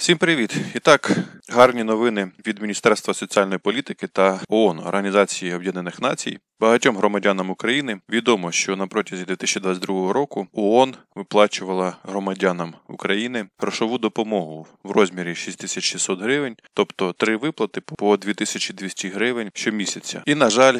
Всім привіт! І так, гарні новини від Міністерства соціальної політики та ООН Організації Об'єднаних Націй. Багатьом громадянам України відомо, що на протязі 2022 року ООН виплачувала громадянам України грошову допомогу в розмірі 6600 гривень, тобто три виплати по 2200 гривень щомісяця. І на жаль,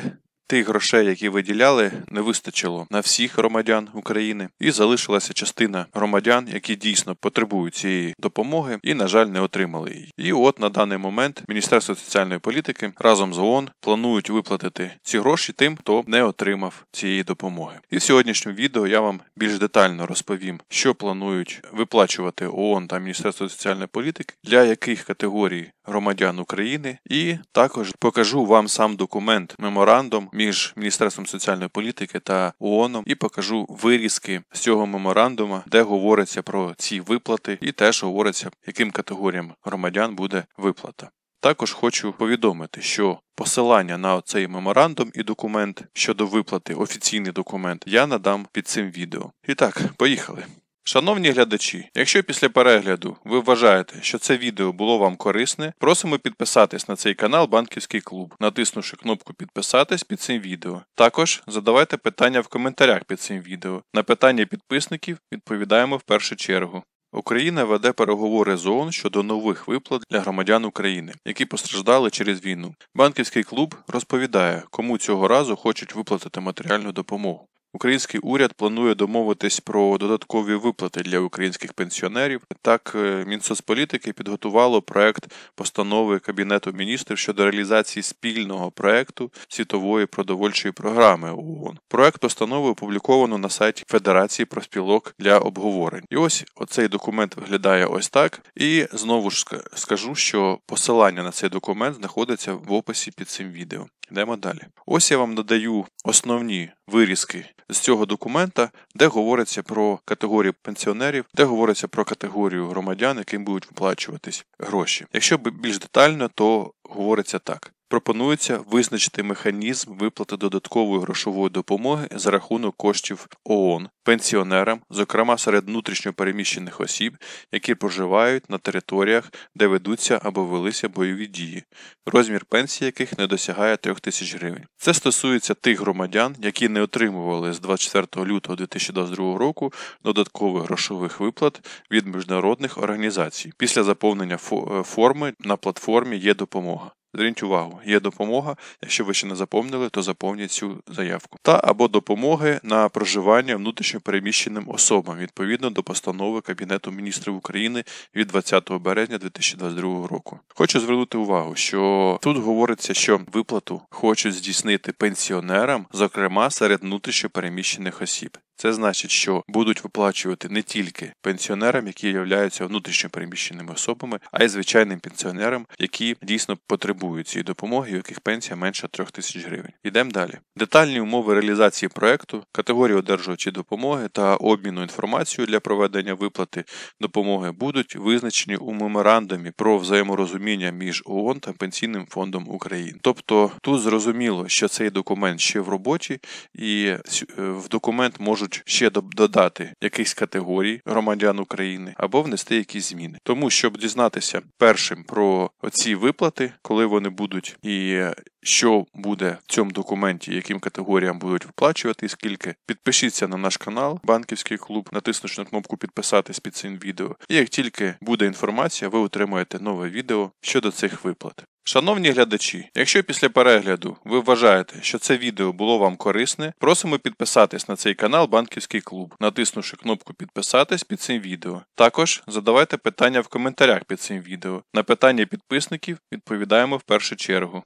Тих грошей, які виділяли, не вистачило на всіх громадян України, і залишилася частина громадян, які дійсно потребують цієї допомоги, і, на жаль, не отримали її. І от на даний момент Міністерство соціальної політики разом з ООН планують виплатити ці гроші тим, хто не отримав цієї допомоги. І в сьогоднішньому відео я вам більш детально розповім, що планують виплачувати ООН та Міністерство соціальної політики, для яких категорій громадян України, і також покажу вам сам документ меморандум між міністерством соціальної політики та ООНом і покажу вирізки з цього меморандума, де говориться про ці виплати, і теж говориться, яким категоріям громадян буде виплата. Також хочу повідомити, що посилання на цей меморандум і документ щодо виплати, офіційний документ, я надам під цим відео. І так, поїхали. Шановні глядачі, якщо після перегляду ви вважаєте, що це відео було вам корисне, просимо підписатись на цей канал Банківський клуб, натиснувши кнопку підписатись під цим відео. Також задавайте питання в коментарях під цим відео. На питання підписників відповідаємо в першу чергу. Україна веде переговори з ООН щодо нових виплат для громадян України, які постраждали через війну. Банківський клуб розповідає, кому цього разу хочуть виплатити матеріальну допомогу. Український уряд планує домовитись про додаткові виплати для українських пенсіонерів. Так, е, Мінсоцполітики підготувало проект постанови Кабінету міністрів щодо реалізації спільного проекту світової продовольчої програми ООН. Проект постанови опубліковано на сайті Федерації профспілок для обговорень. І ось оцей документ виглядає ось так. І знову ж скажу, що посилання на цей документ знаходиться в описі під цим відео. Йдемо далі. Ось я вам надаю основні вирізки з цього документа, де говориться про категорію пенсіонерів, де говориться про категорію громадян, яким будуть виплачуватись гроші. Якщо більш детально, то говориться так: пропонується визначити механізм виплати додаткової грошової допомоги за рахунок коштів ООН пенсіонерам, зокрема серед внутрішньопереміщених осіб, які проживають на територіях, де ведуться або велися бойові дії, розмір пенсії яких не досягає 3 тисяч гривень. Це стосується тих громадян, які не отримували з 24 лютого 2022 року додаткових грошових виплат від міжнародних організацій після заповнення е, форми на платформі є допомога. Зверніть увагу, є допомога. Якщо ви ще не заповнили, то заповніть цю заявку. Та або допомоги на проживання внутрішньопереміщеним особам відповідно до постанови Кабінету міністрів України від 20 березня 2022 року. Хочу звернути увагу, що тут говориться, що виплату хочуть здійснити пенсіонерам, зокрема серед внутрішньопереміщених осіб. Це значить, що будуть виплачувати не тільки пенсіонерам, які являються внутрішньопереміщеними особами, а й звичайним пенсіонерам, які дійсно потребують цієї допомоги, у яких пенсія менше 3 тисяч гривень. Йдемо далі. Детальні умови реалізації проекту, категорії одержувачів допомоги та обміну інформацією для проведення виплати допомоги будуть визначені у меморандумі про взаєморозуміння між ООН та Пенсійним фондом України. Тобто тут зрозуміло, що цей документ ще в роботі, і е, в документ можуть хочуть ще додати якісь категорії громадян України або внести якісь зміни. Тому щоб дізнатися першим про ці виплати, коли вони будуть, і е, що буде в цьому документі, яким категоріям будуть виплачувати, і скільки підпишіться на наш канал, банківський клуб, натиснуть на кнопку підписатись під цим відео. І як тільки буде інформація, ви отримаєте нове відео щодо цих виплат. Шановні глядачі, якщо після перегляду ви вважаєте, що це відео було вам корисне, просимо підписатись на цей канал Банківський клуб, натиснувши кнопку Підписатись під цим відео. Також задавайте питання в коментарях під цим відео. На питання підписників відповідаємо в першу чергу.